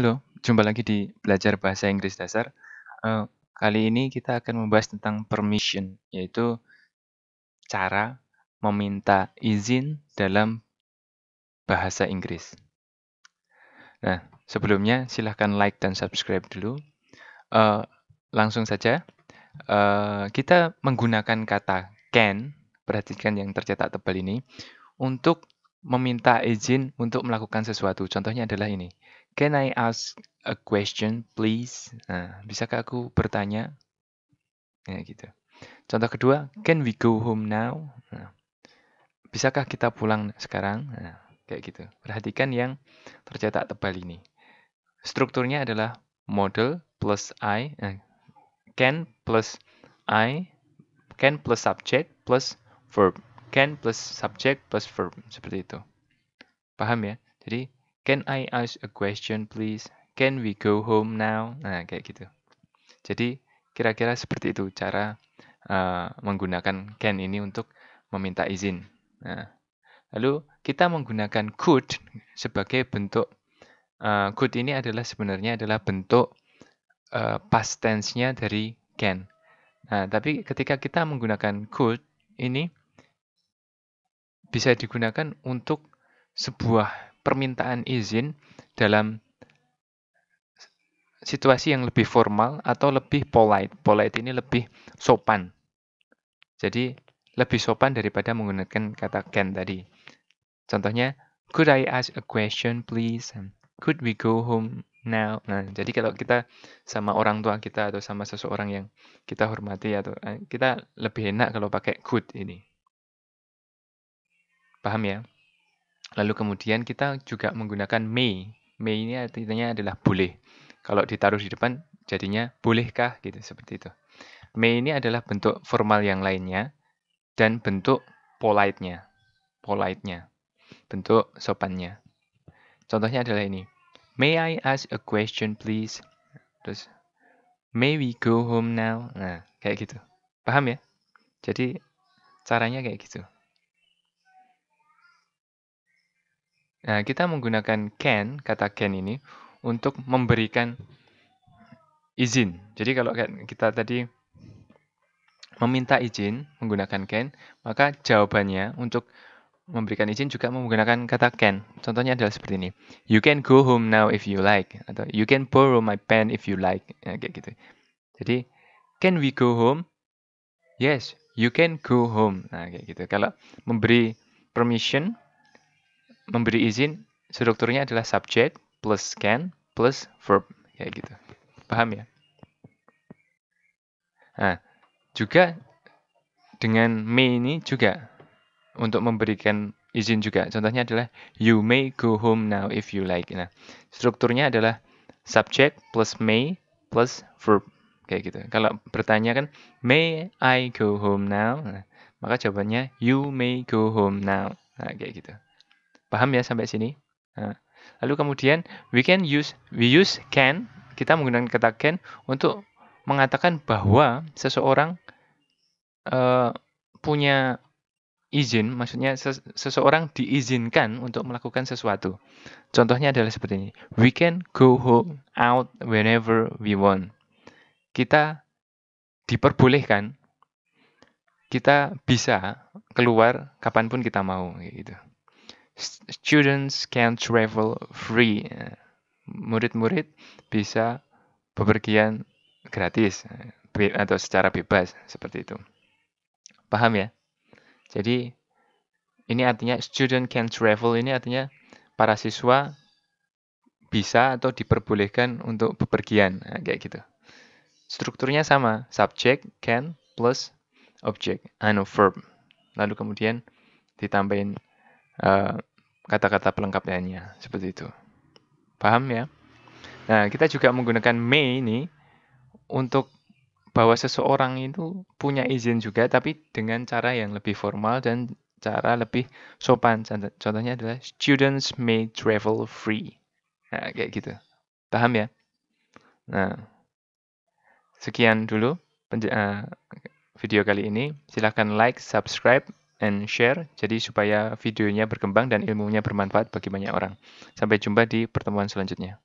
Halo, jumpa lagi di Belajar Bahasa Inggris Dasar. Uh, kali ini kita akan membahas tentang permission, yaitu cara meminta izin dalam bahasa Inggris. Nah, sebelumnya silahkan like dan subscribe dulu. Uh, langsung saja, uh, kita menggunakan kata can, perhatikan yang tercetak tebal ini, untuk meminta izin untuk melakukan sesuatu. Contohnya adalah ini. Can I ask a question, please? Nah, bisakah aku bertanya? Ya, gitu. Contoh kedua, can we go home now? Nah, bisakah kita pulang sekarang? Nah, kayak gitu. Perhatikan yang tercetak tebal ini. Strukturnya adalah model plus I, nah, can plus I, can plus subject plus verb. Can plus subject plus verb. Seperti itu. Paham ya? Jadi, can I ask a question please? Can we go home now? Nah, kayak gitu. Jadi, kira-kira seperti itu cara uh, menggunakan can ini untuk meminta izin. Nah, lalu kita menggunakan could sebagai bentuk uh, could ini adalah sebenarnya adalah bentuk uh, past tense-nya dari can. Nah, tapi ketika kita menggunakan could ini bisa digunakan untuk sebuah permintaan izin dalam situasi yang lebih formal atau lebih polite. Polite ini lebih sopan. Jadi, lebih sopan daripada menggunakan kata can tadi. Contohnya, could I ask a question please? Could we go home now? Nah, jadi kalau kita sama orang tua kita atau sama seseorang yang kita hormati atau eh, kita lebih enak kalau pakai could ini. Paham ya? Lalu kemudian kita juga menggunakan may. May ini artinya adalah boleh. Kalau ditaruh di depan jadinya bolehkah gitu seperti itu. May ini adalah bentuk formal yang lainnya dan bentuk polite-nya. Polite-nya. Bentuk sopannya. Contohnya adalah ini. May I ask a question please? Terus may we go home now? Nah, kayak gitu. Paham ya? Jadi caranya kayak gitu. Nah, kita menggunakan can, kata can ini, untuk memberikan izin. Jadi kalau kan kita tadi meminta izin menggunakan can, maka jawabannya untuk memberikan izin juga menggunakan kata can. Contohnya adalah seperti ini. You can go home now if you like. Atau you can borrow my pen if you like. Ya, kayak gitu. Jadi, can we go home? Yes, you can go home. Nah, kayak gitu. Kalau memberi permission, memberi izin strukturnya adalah subject plus can plus verb ya gitu. Paham ya? Nah, juga dengan may ini juga untuk memberikan izin juga. Contohnya adalah you may go home now if you like. Nah, strukturnya adalah subject plus may plus verb kayak gitu. Kalau bertanya kan may I go home now? Nah, maka jawabannya you may go home now. Nah, kayak gitu. Paham ya sampai sini? Nah, lalu kemudian we can use we use can kita menggunakan kata can untuk mengatakan bahwa seseorang uh, punya izin, maksudnya seseorang diizinkan untuk melakukan sesuatu. Contohnya adalah seperti ini. We can go out whenever we want. Kita diperbolehkan kita bisa keluar kapanpun kita mau gitu. Students can travel free. Murid-murid bisa bepergian gratis atau secara bebas seperti itu. Paham ya? Jadi ini artinya student can travel ini artinya para siswa bisa atau diperbolehkan untuk bepergian nah, kayak gitu. Strukturnya sama, subject can plus object anu verb. Lalu kemudian ditambahin eh, kata-kata pelengkapnya seperti itu. Paham ya? Nah, kita juga menggunakan may ini untuk bahwa seseorang itu punya izin juga tapi dengan cara yang lebih formal dan cara lebih sopan. Contohnya adalah students may travel free. Nah, kayak gitu. Paham ya? Nah, sekian dulu eh, video kali ini. Silahkan like, subscribe, and share, jadi supaya videonya berkembang dan ilmunya bermanfaat bagi banyak orang. Sampai jumpa di pertemuan selanjutnya.